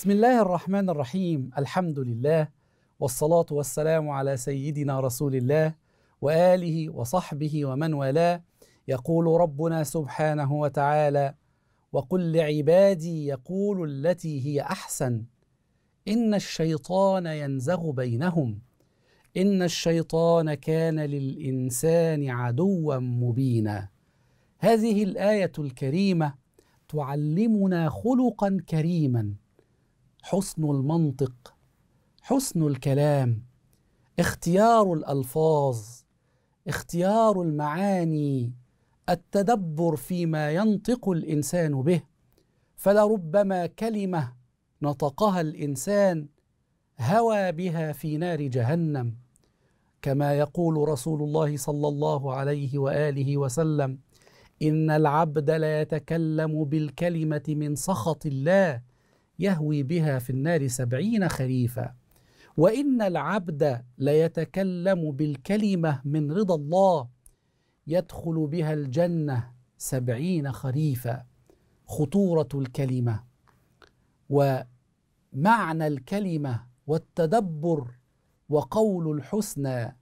بسم الله الرحمن الرحيم الحمد لله والصلاة والسلام على سيدنا رسول الله وآله وصحبه ومن والاه يقول ربنا سبحانه وتعالى وقل لعبادي يقول التي هي أحسن إن الشيطان ينزغ بينهم إن الشيطان كان للإنسان عدوا مبينا هذه الآية الكريمة تعلمنا خلقا كريما حسن المنطق حسن الكلام اختيار الالفاظ اختيار المعاني التدبر فيما ينطق الانسان به فلربما كلمه نطقها الانسان هوى بها في نار جهنم كما يقول رسول الله صلى الله عليه واله وسلم ان العبد لا يتكلم بالكلمه من سخط الله يهوي بها في النار سبعين خريفا وإن العبد ليتكلم بالكلمة من رضا الله يدخل بها الجنة سبعين خريفا خطورة الكلمة ومعنى الكلمة والتدبر وقول الحسنى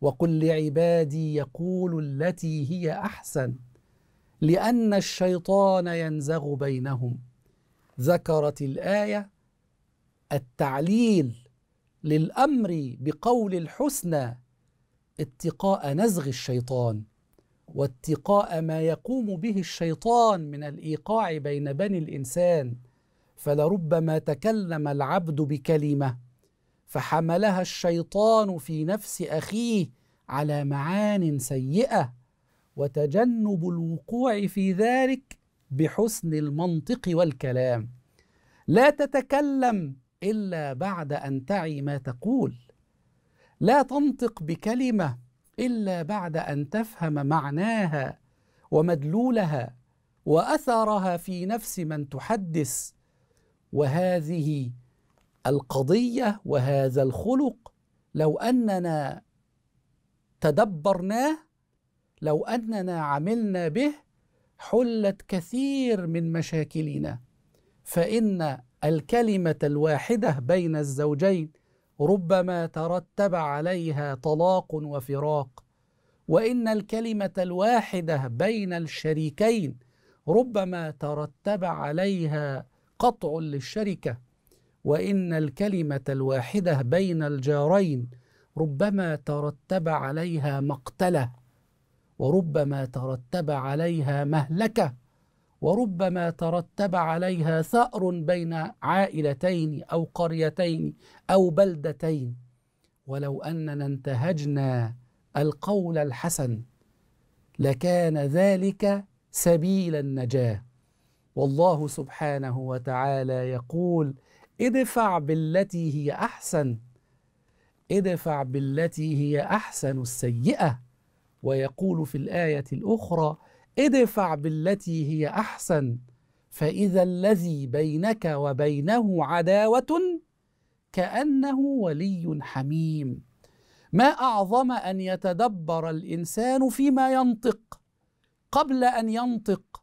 وقل لعبادي يقول التي هي أحسن لأن الشيطان ينزغ بينهم ذكرت الآية التعليل للأمر بقول الحسنى اتقاء نزغ الشيطان واتقاء ما يقوم به الشيطان من الإيقاع بين بني الإنسان فلربما تكلم العبد بكلمة فحملها الشيطان في نفس أخيه على معان سيئة وتجنب الوقوع في ذلك بحسن المنطق والكلام لا تتكلم الا بعد ان تعي ما تقول لا تنطق بكلمه الا بعد ان تفهم معناها ومدلولها واثرها في نفس من تحدث وهذه القضيه وهذا الخلق لو اننا تدبرناه لو اننا عملنا به حلت كثير من مشاكلنا فان الكلمه الواحده بين الزوجين ربما ترتب عليها طلاق وفراق وان الكلمه الواحده بين الشريكين ربما ترتب عليها قطع للشركه وان الكلمه الواحده بين الجارين ربما ترتب عليها مقتله وربما ترتب عليها مهلكه وربما ترتب عليها ثأر بين عائلتين أو قريتين أو بلدتين ولو أننا انتهجنا القول الحسن لكان ذلك سبيل النجاه والله سبحانه وتعالى يقول ادفع بالتي هي احسن ادفع بالتي هي احسن السيئه ويقول في الايه الاخرى ادفع بالتي هي احسن فاذا الذي بينك وبينه عداوه كانه ولي حميم ما اعظم ان يتدبر الانسان فيما ينطق قبل ان ينطق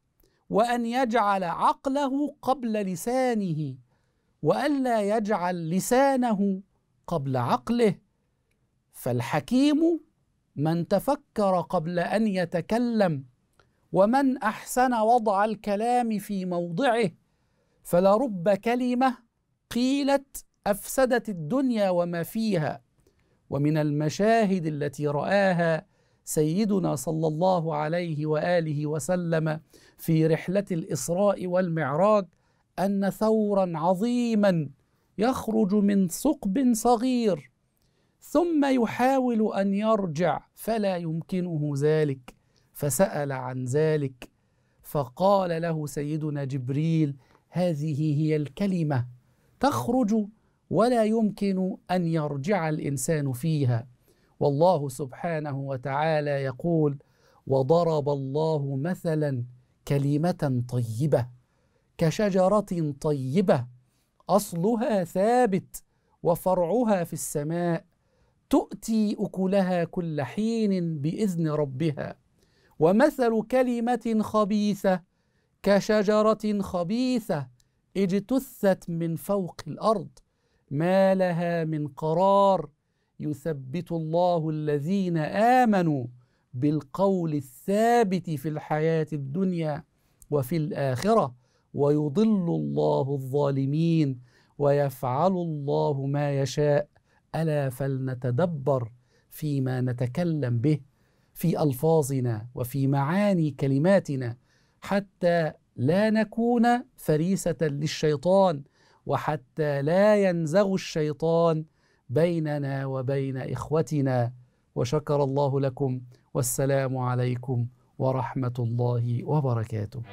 وان يجعل عقله قبل لسانه والا يجعل لسانه قبل عقله فالحكيم من تفكر قبل ان يتكلم ومن احسن وضع الكلام في موضعه فلرب كلمه قيلت افسدت الدنيا وما فيها ومن المشاهد التي راها سيدنا صلى الله عليه واله وسلم في رحله الاسراء والمعراج ان ثورا عظيما يخرج من ثقب صغير ثم يحاول ان يرجع فلا يمكنه ذلك فسال عن ذلك فقال له سيدنا جبريل هذه هي الكلمه تخرج ولا يمكن ان يرجع الانسان فيها والله سبحانه وتعالى يقول وضرب الله مثلا كلمه طيبه كشجره طيبه اصلها ثابت وفرعها في السماء تؤتي اكلها كل حين باذن ربها ومثل كلمه خبيثه كشجره خبيثه اجتثت من فوق الارض ما لها من قرار يثبت الله الذين امنوا بالقول الثابت في الحياه الدنيا وفي الاخره ويضل الله الظالمين ويفعل الله ما يشاء الا فلنتدبر فيما نتكلم به في الفاظنا وفي معاني كلماتنا حتى لا نكون فريسه للشيطان وحتى لا ينزغ الشيطان بيننا وبين اخوتنا وشكر الله لكم والسلام عليكم ورحمه الله وبركاته